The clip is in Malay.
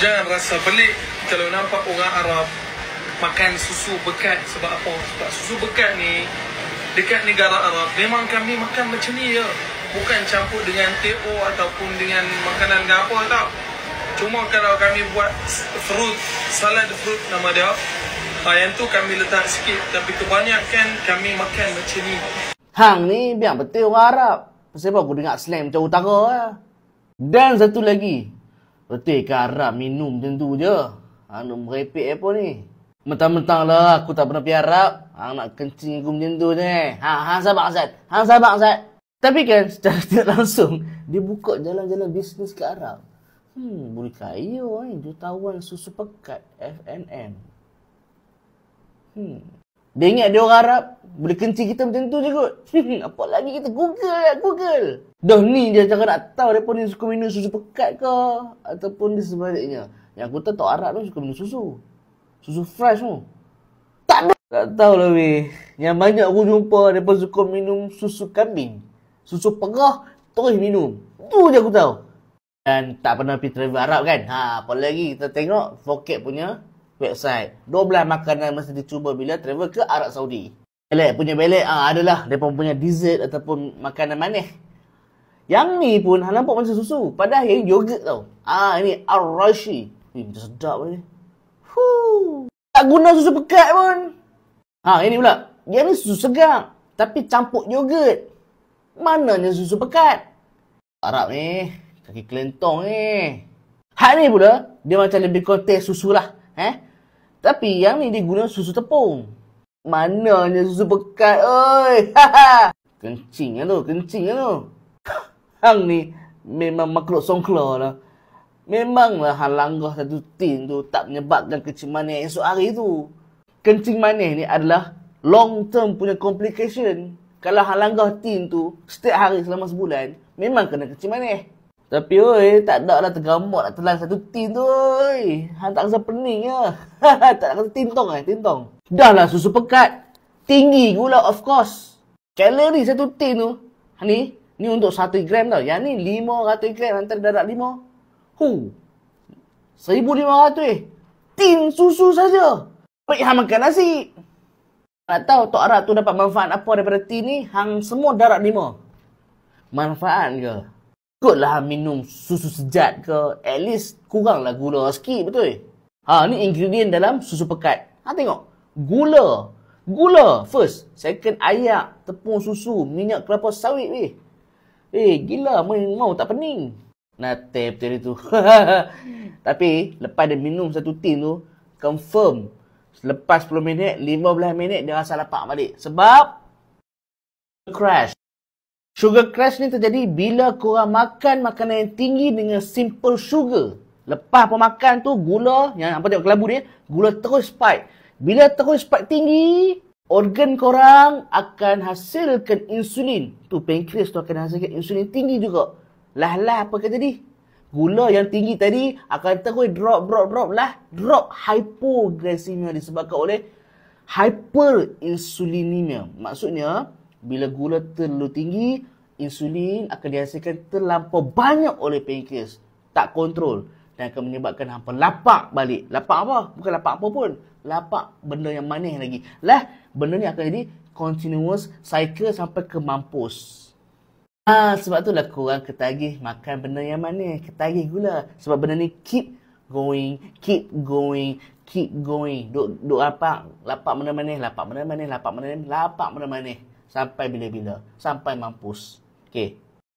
jangan rasa pelik kalau nampak orang Arab makan susu bekat sebab apa? Sebab susu bekat ni dekat negara Arab memang kami makan macam ni ya. Bukan campur dengan teo ataupun dengan makanan dengan apa tau. Cuma kalau kami buat fruit, salad fruit nama dia, ha, yang tu kami letak sikit tapi kebanyakan kami makan macam ni. Hang ni biar betul orang Arab. Sebab aku dengar slam macam utara lah. Dan satu lagi, Reti karam minum macam tu je. Hang nak merepek apa ni? Mentang-mentang lah aku tak pernah pergi Arab. Hang nak kencing aku macam tu je. Ha, sabar Zat. Hang sabar Zat. Tapi kan secara tidak langsung, dia buka jalan-jalan bisnes ke Arab. Hmm, boleh kaya orang eh. jutawan susu pekat FNM. Hmm. Dia ingat dia orang Arab. Boleh kenci kita macam tu je kot. Apa lagi kita Google lah, Google. Dah ni dia cakap nak tahu dia pun dia suka minum susu pekat ke? Ataupun dia sebaliknya. Yang aku tahu tak Arab tu suka minum susu. Susu fresh tu. Tak ada. Tak tahu lah weh. Yang banyak aku jumpa dia pun suka minum susu kambing. Susu perah, terus minum. Tu je aku tahu. Dan tak pernah pergi travel Arab kan? Ha, apa lagi kita tengok Phuket punya website. 12 makanan mesti dicuba bila travel ke Arab Saudi. Belek punya belek ha, ah, adalah mereka punya dessert ataupun makanan manis. Yang ni pun ha, nampak macam susu. Padahal yang yogurt tau. Ah ha, ini Arashi. Ini macam sedap ni. Huh. Tak guna susu pekat pun. Ha, ini pula. dia ni susu segar. Tapi campur yogurt. Mananya susu pekat. Arab ni. Kaki kelentong ni. Hak ni pula, dia macam lebih kurang teh susu lah. Eh? Tapi yang ni dia guna susu tepung. Mananya susu pekat, oi. kencing lah tu, kencing lah tu. Hang ni memang makhluk songkla lah. Memanglah hang langgah satu tin tu tak menyebabkan kencing manis esok hari tu. Kencing manis ni adalah long term punya complication. Kalau hang tin tu setiap hari selama sebulan, memang kena kencing manis. Tapi oi, tak ada lah tergamak nak telan satu tin tu oi. Hang tak rasa pening ke? Ya? tak rasa tintong eh, tintong. Dah lah susu pekat. Tinggi gula of course. Kalori satu tin tu. ni, ni untuk satu gram tau. Yang ni 500 gram antar darat 5. Hu. seribu 1500 eh. Tin susu saja. Baik hang makan nasi. Tak tahu Tok Arab tu dapat manfaat apa daripada tin ni. Hang semua darat 5. Manfaat ke? Takutlah minum susu sejat ke. At least kuranglah gula sikit betul. Ha ni ingredient dalam susu pekat. Ha tengok. Gula. Gula first. Second ayak. Tepung susu. Minyak kelapa sawit weh. Eh gila main mau tak pening. Nate betul itu. Tapi lepas dia minum satu tin tu. Confirm. Lepas 10 minit, 15 minit dia rasa lapar balik. Sebab crash. Sugar crash ni terjadi bila korang makan makanan yang tinggi dengan simple sugar. Lepas pemakan tu gula yang apa tengok kelabu ni, gula terus spike. Bila terus spike tinggi, organ korang akan hasilkan insulin. Tu pankreas tu akan hasilkan insulin tinggi juga. Lah-lah apa kata ni? Gula yang tinggi tadi akan terus drop drop drop lah, drop hypoglycemia disebabkan oleh hyperinsulinemia. Maksudnya, bila gula terlalu tinggi, insulin akan dihasilkan terlampau banyak oleh pancreas. Tak kontrol. Dan akan menyebabkan hampa lapak balik. Lapak apa? Bukan lapak apa pun. Lapak benda yang manis lagi. Lah, benda ni akan jadi continuous cycle sampai ke mampus. Ha, sebab itulah korang ketagih makan benda yang manis. Ketagih gula. Sebab benda ni keep going, keep going, keep going. Duk, duk lapak. Lapak benda manis, lapak benda manis, lapak benda manis, lapak benda manis sampai bila-bila sampai mampus okey